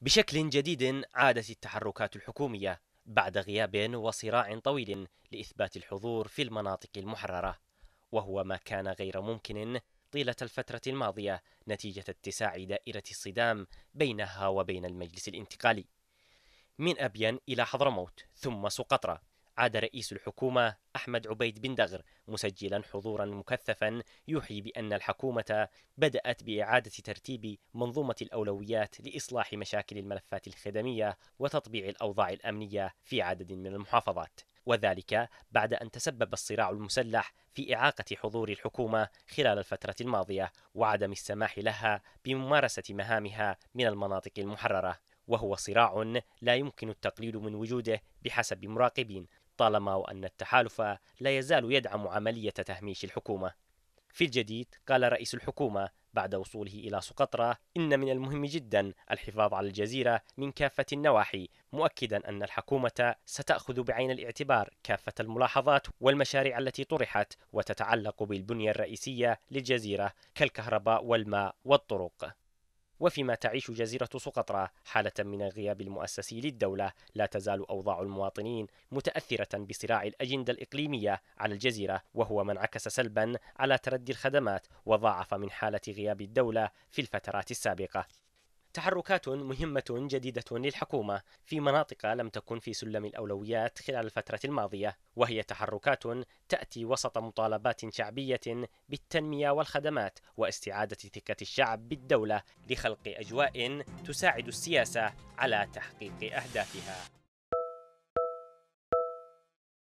بشكل جديد عادت التحركات الحكومية بعد غياب وصراع طويل لإثبات الحضور في المناطق المحررة وهو ما كان غير ممكن طيلة الفترة الماضية نتيجة اتساع دائرة الصدام بينها وبين المجلس الانتقالي من أبين إلى حضرموت ثم سقطرى عاد رئيس الحكومة أحمد عبيد بن دغر مسجلا حضورا مكثفا يوحي بأن الحكومة بدأت بإعادة ترتيب منظومة الأولويات لإصلاح مشاكل الملفات الخدمية وتطبيع الأوضاع الأمنية في عدد من المحافظات وذلك بعد أن تسبب الصراع المسلح في إعاقة حضور الحكومة خلال الفترة الماضية وعدم السماح لها بممارسة مهامها من المناطق المحررة وهو صراع لا يمكن التقليل من وجوده بحسب مراقبين طالما وأن التحالف لا يزال يدعم عملية تهميش الحكومة. في الجديد قال رئيس الحكومة بعد وصوله إلى سقطرى إن من المهم جدا الحفاظ على الجزيرة من كافة النواحي مؤكدا أن الحكومة ستأخذ بعين الاعتبار كافة الملاحظات والمشاريع التي طرحت وتتعلق بالبنية الرئيسية للجزيرة كالكهرباء والماء والطرق وفيما تعيش جزيرة سقطرى حالة من الغياب المؤسسي للدولة لا تزال أوضاع المواطنين متأثرة بصراع الأجندة الإقليمية على الجزيرة وهو ما انعكس سلبا على تردي الخدمات وضاعف من حالة غياب الدولة في الفترات السابقة تحركات مهمة جديدة للحكومة في مناطق لم تكن في سلم الأولويات خلال الفترة الماضية، وهي تحركات تأتي وسط مطالبات شعبية بالتنمية والخدمات واستعادة ثقة الشعب بالدولة لخلق أجواء تساعد السياسة على تحقيق أهدافها.